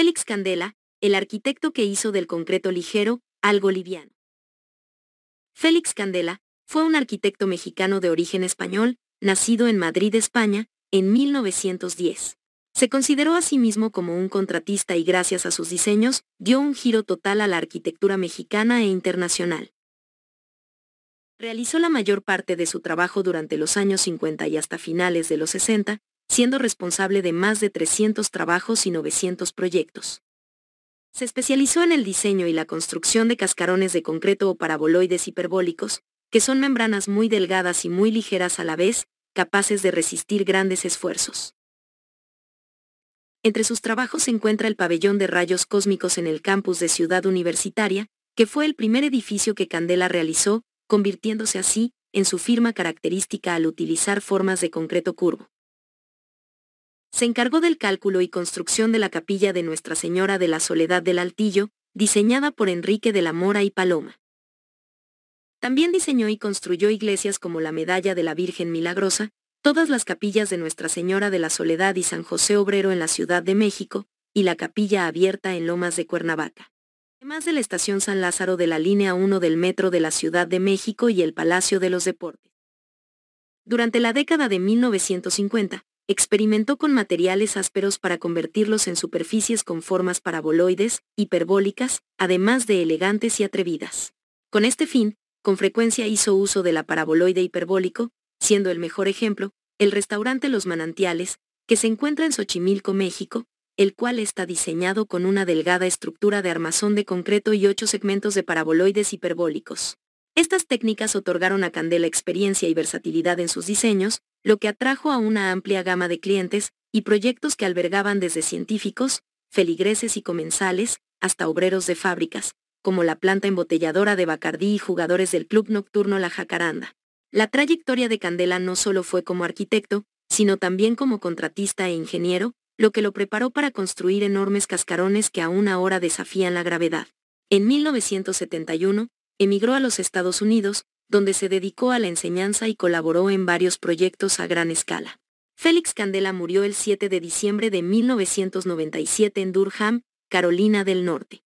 Félix Candela, el arquitecto que hizo del concreto ligero algo liviano. Félix Candela fue un arquitecto mexicano de origen español, nacido en Madrid, España, en 1910. Se consideró a sí mismo como un contratista y gracias a sus diseños dio un giro total a la arquitectura mexicana e internacional. Realizó la mayor parte de su trabajo durante los años 50 y hasta finales de los 60, siendo responsable de más de 300 trabajos y 900 proyectos. Se especializó en el diseño y la construcción de cascarones de concreto o paraboloides hiperbólicos, que son membranas muy delgadas y muy ligeras a la vez, capaces de resistir grandes esfuerzos. Entre sus trabajos se encuentra el pabellón de rayos cósmicos en el campus de Ciudad Universitaria, que fue el primer edificio que Candela realizó, convirtiéndose así en su firma característica al utilizar formas de concreto curvo se encargó del cálculo y construcción de la capilla de Nuestra Señora de la Soledad del Altillo, diseñada por Enrique de la Mora y Paloma. También diseñó y construyó iglesias como la Medalla de la Virgen Milagrosa, todas las capillas de Nuestra Señora de la Soledad y San José Obrero en la Ciudad de México, y la capilla abierta en Lomas de Cuernavaca. Además de la Estación San Lázaro de la Línea 1 del Metro de la Ciudad de México y el Palacio de los Deportes. Durante la década de 1950, experimentó con materiales ásperos para convertirlos en superficies con formas paraboloides, hiperbólicas, además de elegantes y atrevidas. Con este fin, con frecuencia hizo uso de la paraboloide hiperbólico, siendo el mejor ejemplo, el restaurante Los Manantiales, que se encuentra en Xochimilco, México, el cual está diseñado con una delgada estructura de armazón de concreto y ocho segmentos de paraboloides hiperbólicos. Estas técnicas otorgaron a Candela experiencia y versatilidad en sus diseños, lo que atrajo a una amplia gama de clientes y proyectos que albergaban desde científicos, feligreses y comensales, hasta obreros de fábricas, como la planta embotelladora de Bacardí y jugadores del club nocturno La Jacaranda. La trayectoria de Candela no solo fue como arquitecto, sino también como contratista e ingeniero, lo que lo preparó para construir enormes cascarones que aún ahora desafían la gravedad. En 1971, emigró a los Estados Unidos, donde se dedicó a la enseñanza y colaboró en varios proyectos a gran escala. Félix Candela murió el 7 de diciembre de 1997 en Durham, Carolina del Norte.